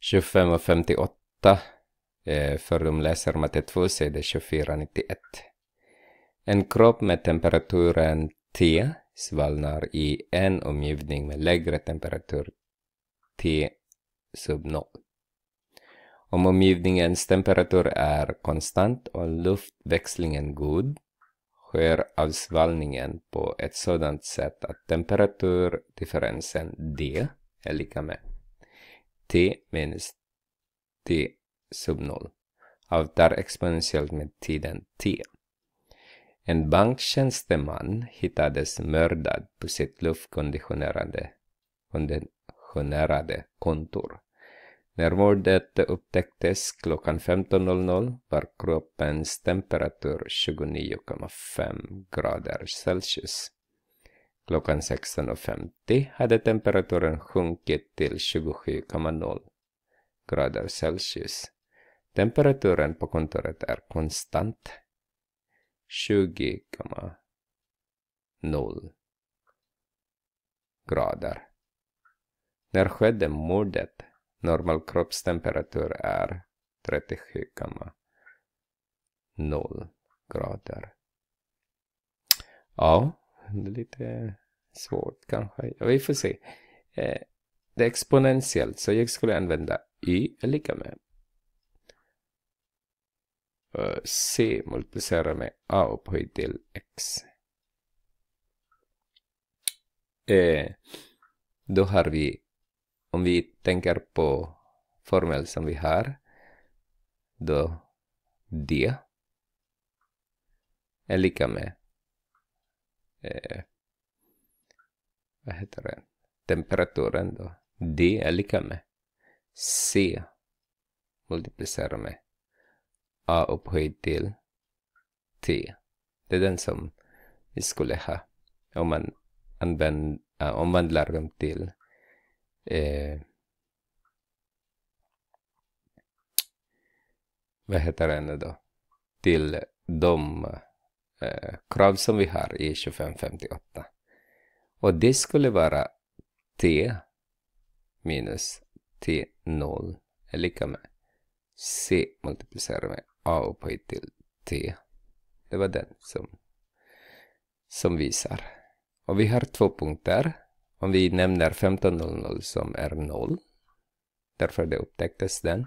25 och 58 för de läser matte 2 sida 2491. En kropp med temperaturen T svalnar i en omgivning med lägre temperatur T sub 0. Om omgivningens temperatur är konstant och luftväxlingen god sker avsvallningen på ett sådant sätt att temperaturdifferensen D är lika med t minus t sub 0 avtar exponentiellt med tiden t. En banktjänsteman hittades mördad på sitt luftkonditionerade kontor. När mordet upptäcktes klockan 15.00 var kroppens temperatur 29,5 grader Celsius. Klockan 16.50 hade temperaturen sjunkit till 27,0 grader Celsius. Temperaturen på kontoret är konstant 20,0 grader. När skedde mordet? Normal kroppstemperatur är 37,0 grader. Ja, det är lite Svårt kanske. Ja, vi får se. Eh, det är exponentiellt så jag skulle använda y är lika med eh, c multiplicerar med a upphöjt till x. Eh, då har vi, om vi tänker på formeln som vi har, då d är lika med eh, vad heter det, temperaturen då, D är lika med C multiplicerar med A upphöjt till T. Det är den som vi skulle ha om man använd, äh, omvandlar dem till eh, vad heter det nu då, till de eh, krav som vi har i 2558. Och det skulle vara t minus t0 är lika med c multiplicerat med a upphöjt till t. Det var den som, som visar. Och vi har två punkter. Om vi nämner 1500 som är 0, därför det upptäcktes den,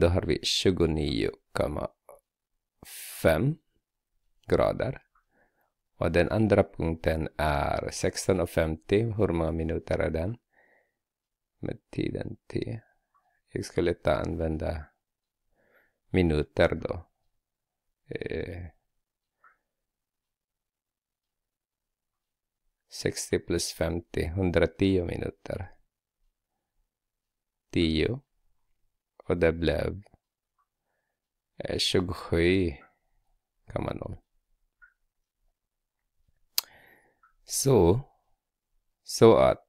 då har vi 29,5 grader. Och den andra punkten är 16.50. Hur många minuter är den? Med tiden till... Jag skulle ta använda minuter då. Eh, 60 plus 50, 110 minuter. 10. Och det blev eh, 27,0. Så, så att.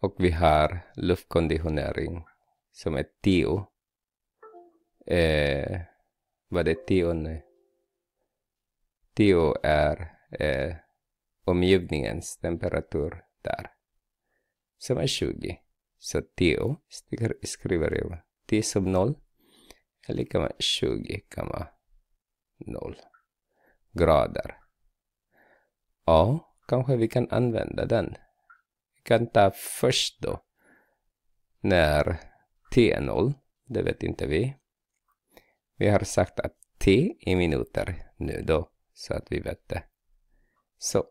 Och vi har luftkonditionering som är tio. Eh, vad är tio? nu? 10 är eh, omgivningens temperatur där. Som är 20. Så tio skriver jag 10 som noll är lika med 20,0 grader. Ja, kanske vi kan använda den. Vi kan ta först då när t är noll. Det vet inte vi. Vi har sagt att t i minuter nu då, så att vi vet det. Så,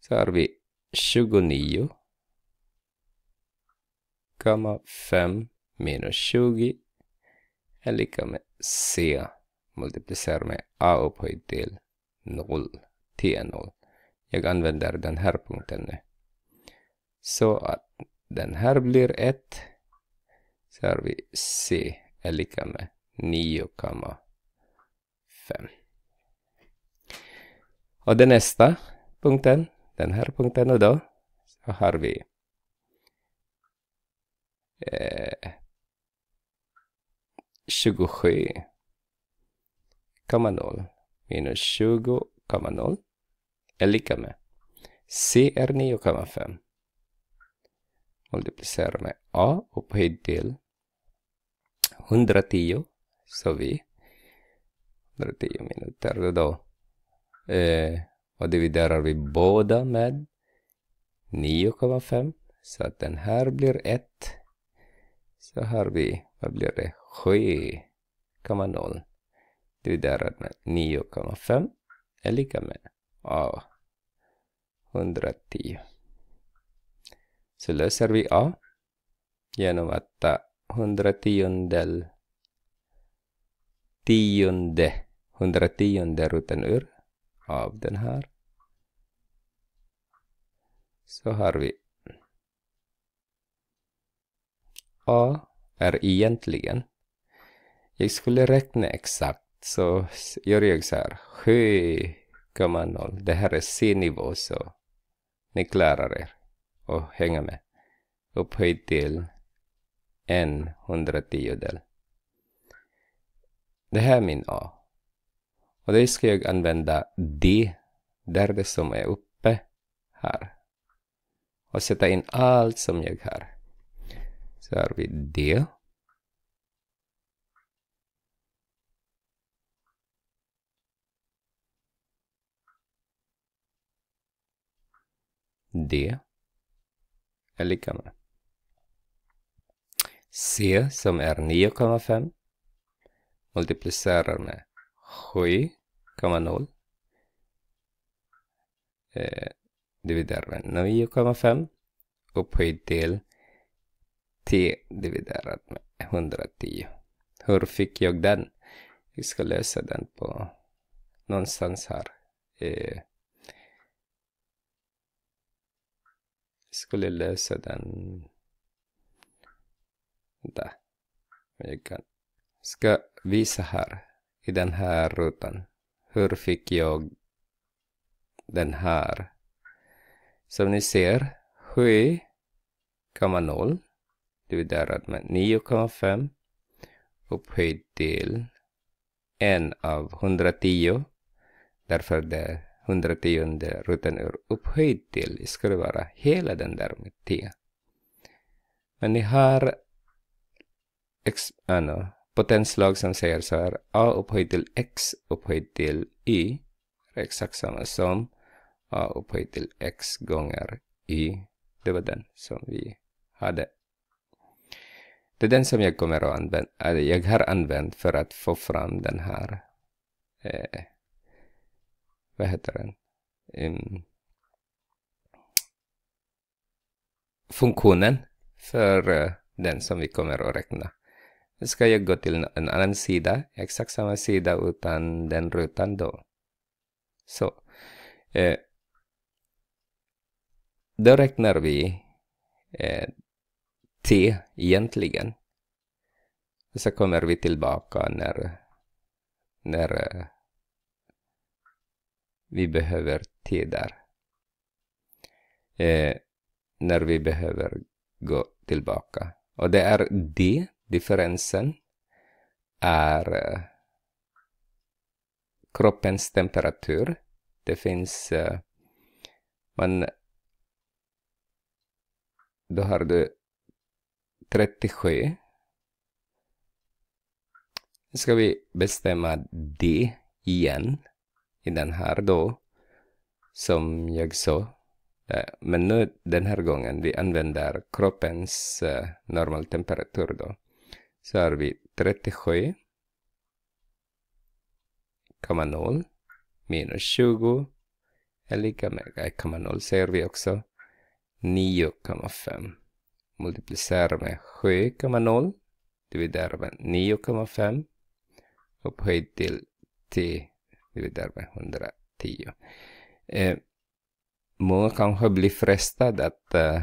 så har vi 29,5 minus 20 är lika med c multiplicerat med a upphöjt till 0, t är 0 jag använder den här punkten nu. Så att den här blir 1. Så har vi C är lika med 9,5. Och den nästa punkten, den här punkten och då, så har vi eh, 27,0 minus 20,0 är lika med C är 9,5. Multiplicera med A upphöjt till 110. Så vi 110 minuter då. Eh, och dividerar vi båda med 9,5. Så att den här blir 1. Så har vi, vad blir det? 7,0 dividerat med 9,5 är lika med A. 110. Så löser vi a genom att ta hundrationdel tionde, hundrationde ruten ur av den här. Så har vi a är egentligen. Jag skulle räkna exakt så gör jag så här 7,0. Det här är C-nivå så ni klarar er och hänger med. Upphöjt till en hundratiodel. Det här är min A. Och det ska jag använda D, där det som är uppe, här. Och sätta in allt som jag har. Så har vi D. D är lika med C som är 9,5 multiplicerar med 7,0 eh, dividerar med 9,5 upphöjt till T dividerat med 110. Hur fick jag den? Vi ska lösa den på någonstans här. Eh, skulle lösa den där. Jag kan. Ska visa här i den här rutan. Hur fick jag den här? Som ni ser, 7,0 dividerat med 9,5 upphöjt till 1 av 110 därför det 110 rutan ur upphöjd till skulle vara hela den där med tio. Men ni har ex, ano, ah, potenslag som säger så här a upphöjd till x upphöjd till y är exakt samma som a upphöjt till x gånger y. Det var den som vi hade. Det är den som jag kommer att använda, jag har använt för att få fram den här eh, vad heter den? Um, funktionen för uh, den som vi kommer att räkna. Nu ska jag gå till en annan sida, exakt samma sida utan den rutan då. Så. Eh, då räknar vi eh, t egentligen. Och så kommer vi tillbaka när, när eh, vi behöver tider. Eh, när vi behöver gå tillbaka. Och det är det, differensen, är eh, kroppens temperatur. Det finns, eh, man, då har du 37. Nu ska vi bestämma det igen i den här då, som jag sa. Eh, men nu den här gången, vi använder kroppens eh, normaltemperatur då. Så har vi 37,0 minus 20 är lika med 1,0 eh, säger vi också. 9,5 multiplicerar med 7,0 dividerar med 9,5 upphöjt till 10 vi där med 110. Eh, många kanske blir frestade att eh,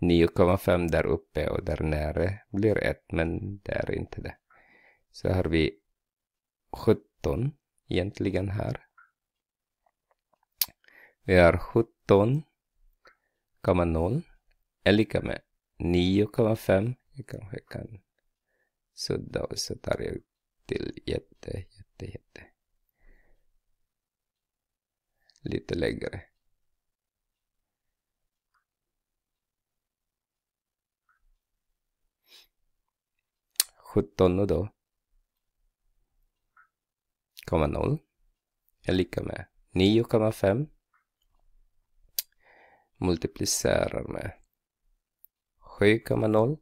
9,5 eh, där uppe och där nere blir 1, men det är inte det. Så har vi 17 egentligen här. Vi har 17,0 är lika med 9,5. Jag kanske kan sudda och så tar jag till jätte, jätte, jätte. Lite längre. Sjutton och då. Komma noll. Är lika med 9,5. Multiplicerar med 7,0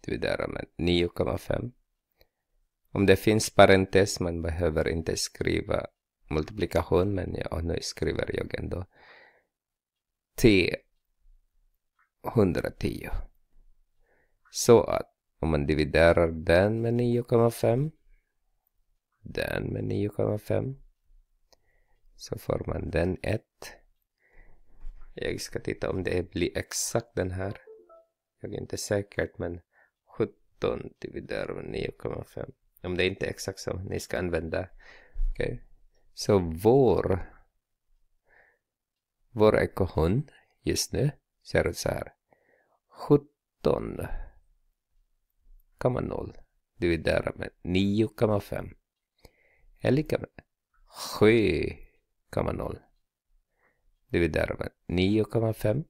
dividerar med 9,5 om det finns parentes, man behöver inte skriva multiplikation, men ja, nu skriver jag ändå. T 110. Så att om man dividerar den med 9,5 den med 9,5 så får man den 1 jag ska titta om det blir exakt den här jag är inte säker men 17 dividerar med 9,5 om det inte är exakt så ni ska använda. Okay. Så vår vår ekorrhund just nu ser ut så här. 17 komma 0 dividerat med 9,5 är lika med 7,0 dividerat med 9,5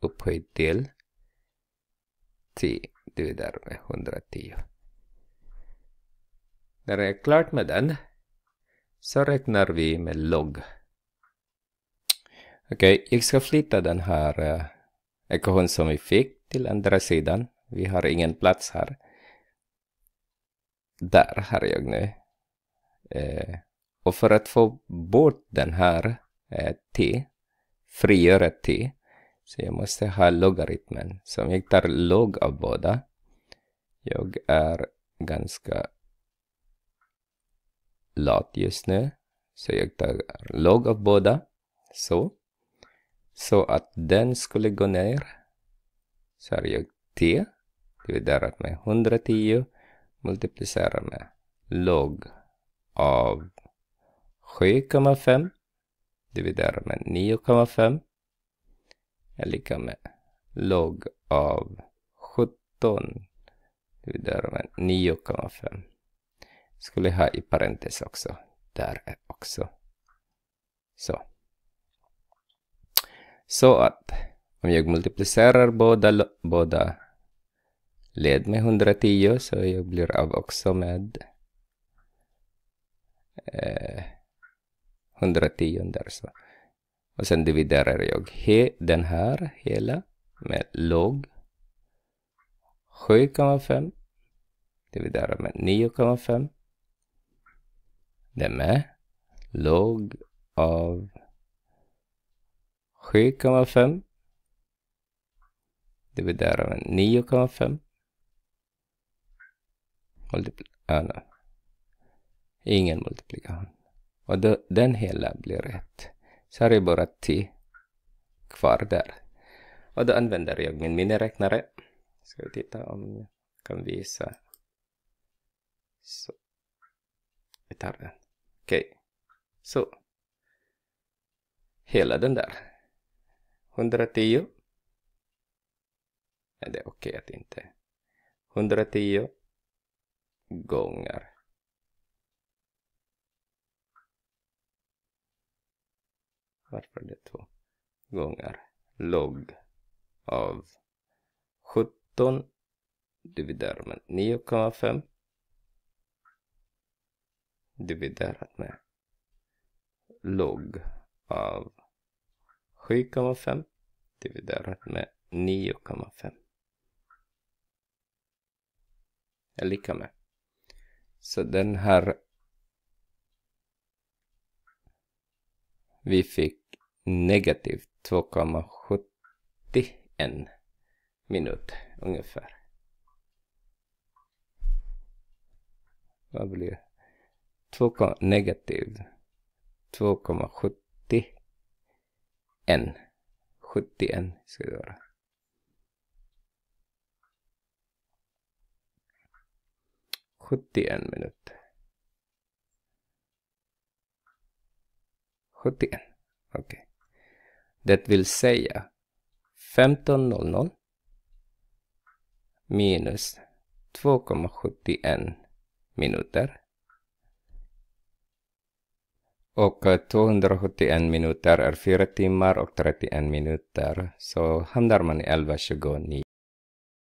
upphöjt till 10 dividerat med 110. När det är klart med den så räknar vi med log. Okej, okay, jag ska flytta den här eh, ekvationen som vi fick till andra sidan. Vi har ingen plats här. Där har jag nu. Eh, och för att få bort den här eh, t, frigöra t, så jag måste ha logaritmen. Så om jag tar log av båda, jag är ganska lat just nu. Så jag tar log av båda. Så. Så att den skulle gå ner. Så har jag t dividerat med 110 multiplicerar med log av 7,5 dividerar med 9,5 är lika med log av 17 dividerar med 9,5 skulle ha i parentes också. Där är också. Så. Så att om jag multiplicerar båda, båda led med 110 så jag blir av också med eh, 110 där så. Och sen dividerar jag he, den här hela med log 7,5 dividerar med 9,5 Demme låg av 7,5 dividerat med 9,5 multiplerar äh, ingen multiplikation. Och då, den hela blir rätt. Så har jag bara 10 kvar där. Och då använder jag min miniräknare. Ska vi titta om jag kan visa. Så. Vi tar den. Okej. Okay. Så. Hela den där. 110. Är det okej okay att inte... 110 gånger. Varför det två gånger? Log av 17 dividerar med 9,5 dividerat med log av 7,5 dividerat med 9,5 är lika med. Så den här vi fick negativt 2,71 minut ungefär. Vad blir negativ 2,71. 71 ska det vara. Sjuttioen minuter. 71. Okej. Okay. Det vill säga 15.00 minus 2,71 minuter och 271 eh, minuter är 4 timmar och 31 minuter. Så hamnar man i 11.29.